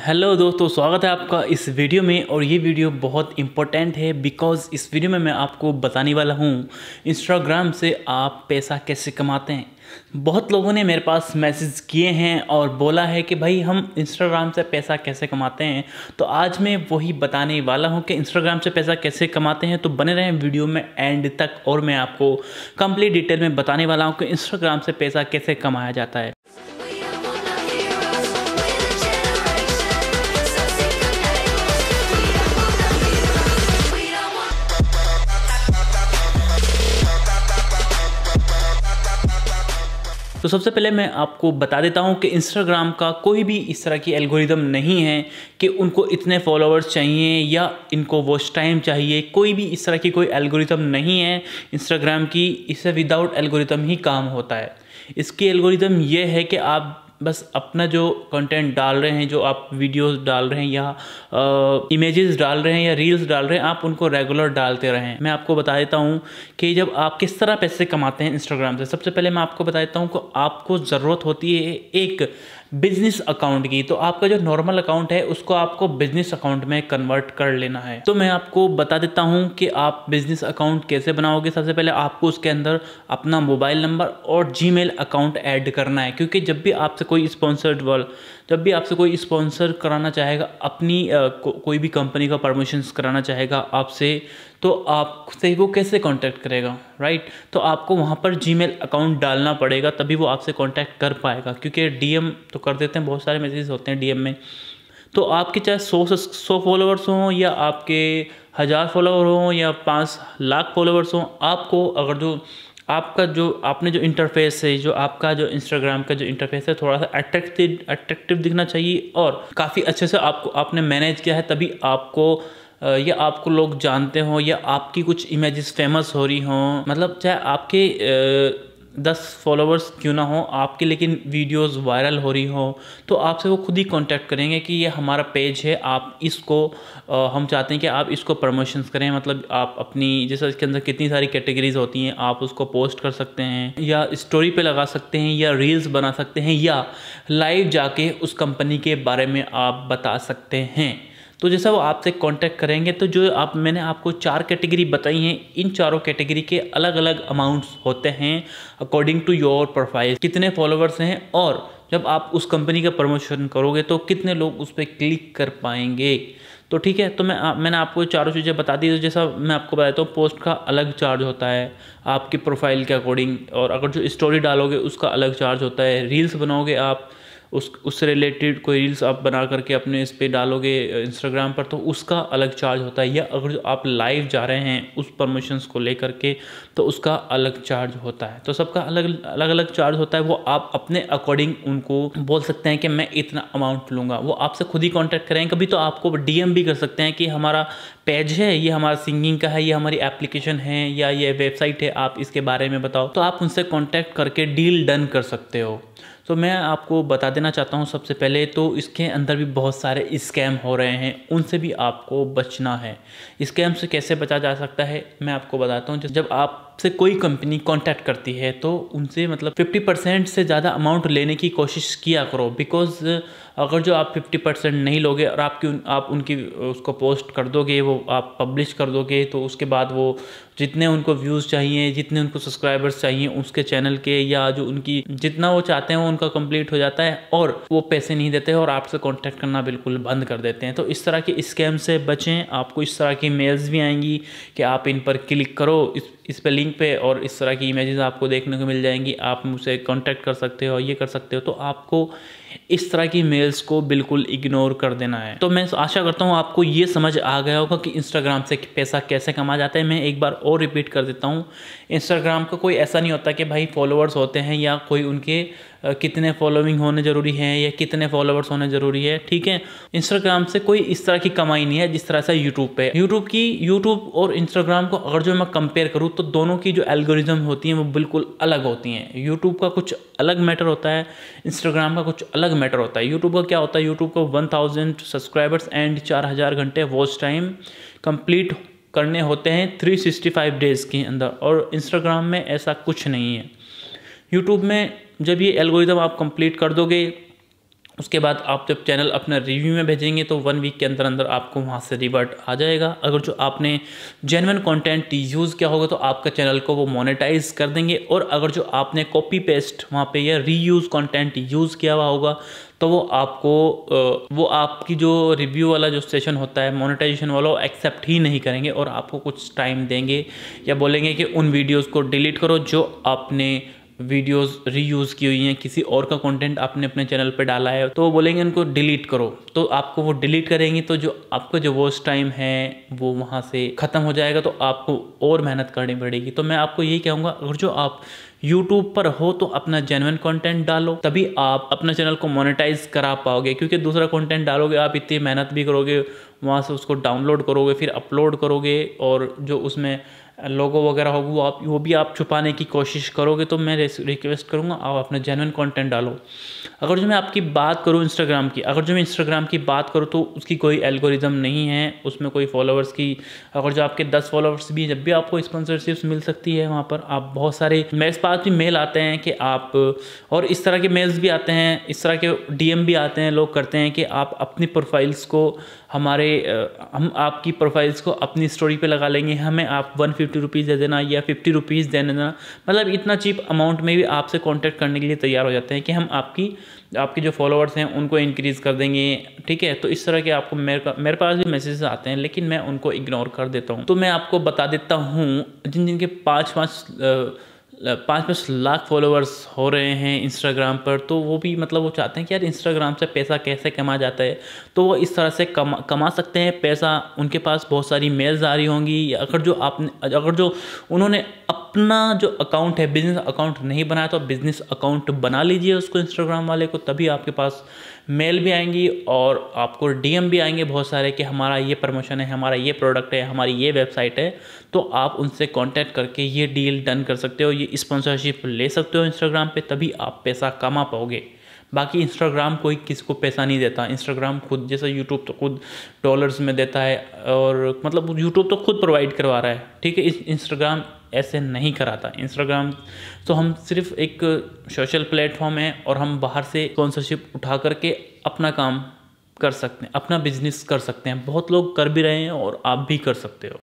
hello दोस्तों स्वागत है आपका इस वीडियो में और ये वीडियो बहुत इम्पोर्टेंट है बिकॉज़ इस वीडियो में मैं आपको बताने वाला हूँ इंस्टाग्राम से आप पैसा कैसे कमाते हैं बहुत लोगों ने मेरे पास मैसेज किए हैं और बोला है कि भाई हम इंस्टाग्राम से पैसा कैसे कमाते हैं तो आज मैं वही बताने वाला हूँ कि इंस्टाग्राम से पैसा कैसे कमाते हैं तो बने रहें वीडियो में एंड तक और मैं आपको कम्प्लीट डिटेल में बताने वाला हूँ कि इंस्टाग्राम से पैसा कैसे कमाया जाता है सबसे पहले मैं आपको बता देता हूँ कि इंस्टाग्राम का कोई भी इस तरह की एल्गोरिदम नहीं है कि उनको इतने फॉलोअर्स चाहिए या इनको वॉच टाइम चाहिए कोई भी इस तरह की कोई एल्गोरिदम नहीं है इंस्टाग्राम की इससे विदाउट एल्गोरिदम ही काम होता है इसकी एल्गोरिदम यह है कि आप बस अपना जो कंटेंट डाल रहे हैं जो आप वीडियोस डाल रहे हैं या इमेजेस डाल रहे हैं या रील्स डाल रहे हैं आप उनको रेगुलर डालते रहें मैं आपको बता देता हूँ कि जब आप किस तरह पैसे कमाते हैं इंस्टाग्राम से सबसे पहले मैं आपको बता देता हूँ कि आपको ज़रूरत होती है एक बिजनेस अकाउंट की तो आपका जो नॉर्मल अकाउंट है उसको आपको बिजनेस अकाउंट में कन्वर्ट कर लेना है तो मैं आपको बता देता हूँ कि आप बिजनेस अकाउंट कैसे बनाओगे सबसे पहले आपको उसके अंदर अपना मोबाइल नंबर और जी अकाउंट ऐड करना है क्योंकि जब भी आपसे कोई स्पॉन्सर्ड वर्ल जब भी आपसे कोई स्पॉन्सर कराना चाहेगा अपनी आ, को, कोई भी कंपनी का परमिशंस कराना चाहेगा आपसे तो आपसे वो कैसे कांटेक्ट करेगा राइट तो आपको वहाँ पर जीमेल अकाउंट डालना पड़ेगा तभी वो आपसे कांटेक्ट कर पाएगा क्योंकि डीएम तो कर देते हैं बहुत सारे मैसेज होते हैं डीएम में तो आपके चाहे सौ सौ फॉलोअर्स हों या आपके हज़ार फॉलोअर हों या पाँच लाख फॉलोअर्स हों आपको अगर जो आपका जो आपने जो इंटरफेस है जो आपका जो इंस्टाग्राम का जो इंटरफेस है थोड़ा सा अट्रैक्टिव अट्रैक्टिव दिखना चाहिए और काफ़ी अच्छे से आपको आपने मैनेज किया है तभी आपको या आपको लोग जानते हों या आपकी कुछ इमेजेस फेमस हो रही हों मतलब चाहे आपके दस फॉलोवर्स क्यों ना हो आपकी लेकिन वीडियोस वायरल हो रही हो तो आपसे वो खुद ही कांटेक्ट करेंगे कि ये हमारा पेज है आप इसको आ, हम चाहते हैं कि आप इसको प्रमोशंस करें मतलब आप अपनी जैसे इसके अंदर कितनी सारी कैटेगरीज होती हैं आप उसको पोस्ट कर सकते हैं या स्टोरी पे लगा सकते हैं या रील्स बना सकते हैं या लाइव जाके उस कंपनी के बारे में आप बता सकते हैं तो जैसा वो आपसे कांटेक्ट करेंगे तो जो आप मैंने आपको चार कैटेगरी बताई हैं इन चारों कैटेगरी के अलग अलग अमाउंट्स होते हैं अकॉर्डिंग टू योर प्रोफाइल कितने फॉलोअर्स हैं और जब आप उस कंपनी का प्रमोशन करोगे तो कितने लोग उस पर क्लिक कर पाएंगे तो ठीक है तो मैं आ, मैंने आपको चारों चीज़ें बता दी तो जैसा मैं आपको बताता हूँ पोस्ट का अलग चार्ज होता है आपकी प्रोफाइल के अकॉर्डिंग और अगर जो स्टोरी डालोगे उसका अलग चार्ज होता है रील्स बनाओगे आप उस उससे रिलेटेड कोई रील्स आप बना करके अपने इस पर डालोगे इंस्टाग्राम पर तो उसका अलग चार्ज होता है या अगर जो आप लाइव जा रहे हैं उस परमिशंस को लेकर के तो उसका अलग चार्ज होता है तो सबका अलग अलग अलग चार्ज होता है वो आप अपने अकॉर्डिंग उनको बोल सकते हैं कि मैं इतना अमाउंट लूँगा वो आपसे खुद ही कॉन्टैक्ट करें कभी तो आपको डी भी कर सकते हैं कि हमारा पेज है ये हमारा सिंगिंग का है ये हमारी एप्लीकेशन है या ये वेबसाइट है आप इसके बारे में बताओ तो आप उनसे कॉन्टैक्ट करके डील डन कर सकते हो तो मैं आपको बता देना चाहता हूँ सबसे पहले तो इसके अंदर भी बहुत सारे स्कैम हो रहे हैं उनसे भी आपको बचना है स्कैम से कैसे बचा जा सकता है मैं आपको बताता हूँ जब आप आपसे कोई कंपनी कांटेक्ट करती है तो उनसे मतलब 50 परसेंट से ज़्यादा अमाउंट लेने की कोशिश किया करो बिकॉज अगर जो आप 50 परसेंट नहीं लोगे और आपकी आप उनकी उसको पोस्ट कर दोगे वो आप पब्लिश कर दोगे तो उसके बाद वो जितने उनको व्यूज़ चाहिए जितने उनको सब्सक्राइबर्स चाहिए उसके चैनल के या जो उनकी जितना वो चाहते हैं वो उनका कंप्लीट हो जाता है और वो पैसे नहीं देते और आपसे कॉन्टैक्ट करना बिल्कुल बंद कर देते हैं तो इस तरह के स्कैम से बचें आपको इस तरह की मेल्स भी आएंगी कि आप इन पर क्लिक करो इस इस पर लिंक पे और इस तरह की इमेजेस आपको देखने को मिल जाएंगी आप मुझसे कांटेक्ट कर सकते हो ये कर सकते हो तो आपको इस तरह की मेल्स को बिल्कुल इग्नोर कर देना है तो मैं आशा करता हूँ आपको ये समझ आ गया होगा कि इंस्टाग्राम से पैसा कैसे कमा जाता है मैं एक बार और रिपीट कर देता हूँ इंस्टाग्राम का कोई ऐसा नहीं होता कि भाई फॉलोअर्स होते हैं या कोई उनके कितने फॉलोइंग होने ज़रूरी है या कितने फॉलोअर्स होने ज़रूरी है ठीक है इंस्टाग्राम से कोई इस तरह की कमाई नहीं है जिस तरह से यूट्यूब पे यूट्यूब की यूट्यूब और इंस्टाग्राम को अगर जो मैं कंपेयर करूँ तो दोनों की जो एल्गोरिज्म होती हैं वो बिल्कुल अलग होती हैं यूट्यूब का कुछ अलग मैटर होता है इंस्टाग्राम का कुछ अलग मैटर होता है यूट्यूब का क्या होता है यूट्यूब को वन थाउजेंड सब्सक्राइबर्स एंड चार हज़ार घंटे वॉच टाइम कंप्लीट करने होते हैं थ्री सिक्सटी फाइव डेज़ के अंदर और इंस्टाग्राम में ऐसा कुछ नहीं है यूट्यूब में जब ये एल्गोरिदम आप कंप्लीट कर दोगे उसके बाद आप जब चैनल अपना रिव्यू में भेजेंगे तो वन वीक के अंदर अंदर आपको वहाँ से रिवर्ट आ जाएगा अगर जो आपने जेनवन कंटेंट यूज़ किया होगा तो आपका चैनल को वो मोनेटाइज कर देंगे और अगर जो आपने कॉपी पेस्ट वहाँ पे या रीयूज़ कंटेंट यूज़ किया हुआ होगा तो वो आपको वो आपकी जो रिव्यू वाला जो सेशन होता है मोनेटाइजेशन वाला वो एक्सेप्ट ही नहीं करेंगे और आपको कुछ टाइम देंगे या बोलेंगे कि उन वीडियोज़ को डिलीट करो जो आपने वीडियोस रीयूज़ की हुई हैं किसी और का कंटेंट आपने अपने चैनल पे डाला है तो वो बोलेंगे उनको डिलीट करो तो आपको वो डिलीट करेंगे तो जो आपका जो वॉच टाइम है वो वहाँ से ख़त्म हो जाएगा तो आपको और मेहनत करनी पड़ेगी तो मैं आपको यही कहूँगा अगर जो आप यूट्यूब पर हो तो अपना जेनवन कंटेंट डालो तभी आप अपना चैनल को मोनेटाइज करा पाओगे क्योंकि दूसरा कंटेंट डालोगे आप इतनी मेहनत भी करोगे वहाँ से उसको डाउनलोड करोगे फिर अपलोड करोगे और जो उसमें लोगो वगैरह हो वो आप वो भी आप छुपाने की कोशिश करोगे तो मैं रिक्वेस्ट करूँगा आप अपना जेनवन कंटेंट डालो अगर जो मैं आपकी बात करूँ इंस्टाग्राम की अगर जो मैं इंस्टाग्राम की बात करूँ तो उसकी कोई एल्गोरिज्म नहीं है उसमें कोई फॉलोअर्स की अगर जो आपके दस फॉलोअर्स भी जब भी आपको स्पॉन्सरशिप्स मिल सकती है वहाँ पर आप बहुत सारे मेरे पास भी मेल आते हैं कि आप और इस तरह के मेल्स भी आते हैं इस तरह के डी भी आते हैं लोग करते हैं कि आप अपनी प्रोफाइल्स को हमारे हम आपकी प्रोफाइल्स को अपनी स्टोरी पर लगा लेंगे हमें आप वन फिफ्टी रुपीज़ दे देना या फिफ्टी रुपीज़ दे देना मतलब इतना चीप अमाउंट में भी आपसे कॉन्टैक्ट करने के लिए तैयार हो जाते हैं कि हम आपकी आपके जो फॉलोअर्स हैं उनको इंक्रीज़ कर देंगे ठीक है तो इस तरह के आपको मेरे मेरे पास भी मैसेज आते हैं लेकिन मैं उनको इग्नोर कर देता हूँ तो मैं आपको बता देता हूँ जिन जिनके पाँच पाँच पाँच पाँच लाख फॉलोअर्स हो रहे हैं इंस्टाग्राम पर तो वो भी मतलब वो चाहते हैं कि यार इंस्टाग्राम से पैसा कैसे कमा जाता है तो वो इस तरह से कमा कमा सकते हैं पैसा उनके पास बहुत सारी मेल्स आ रही होंगी अगर जो आपने अगर जो उन्होंने अपना जो अकाउंट है बिज़नेस अकाउंट नहीं बनाया तो बिज़नेस अकाउंट बना लीजिए उसको इंस्टाग्राम वाले को तभी आपके पास मेल भी आएंगी और आपको डीएम भी आएंगे बहुत सारे कि हमारा ये प्रमोशन है हमारा ये प्रोडक्ट है हमारी ये वेबसाइट है तो आप उनसे कांटेक्ट करके ये डील डन कर सकते हो ये स्पॉन्सरशिप ले सकते हो इंस्टाग्राम पे तभी आप पैसा कमा पाओगे बाकी इंस्टाग्राम कोई किसी को पैसा नहीं देता इंस्टाग्राम खुद जैसे यूट्यूब तो खुद डॉलर्स में देता है और मतलब यूट्यूब तो खुद प्रोवाइड करवा रहा है ठीक है इंस्टाग्राम ऐसे नहीं कराता इंस्टाग्राम तो हम सिर्फ एक सोशल प्लेटफॉर्म है और हम बाहर से स्पॉन्सरशिप उठा करके अपना काम कर सकते हैं अपना बिजनेस कर सकते हैं बहुत लोग कर भी रहे हैं और आप भी कर सकते हो